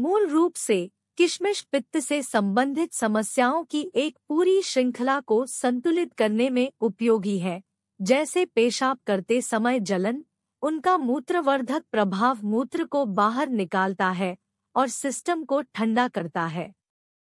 मूल रूप से किशमिश पित्त से संबंधित समस्याओं की एक पूरी श्रृंखला को संतुलित करने में उपयोगी है जैसे पेशाब करते समय जलन उनका मूत्रवर्धक प्रभाव मूत्र को बाहर निकालता है और सिस्टम को ठंडा करता है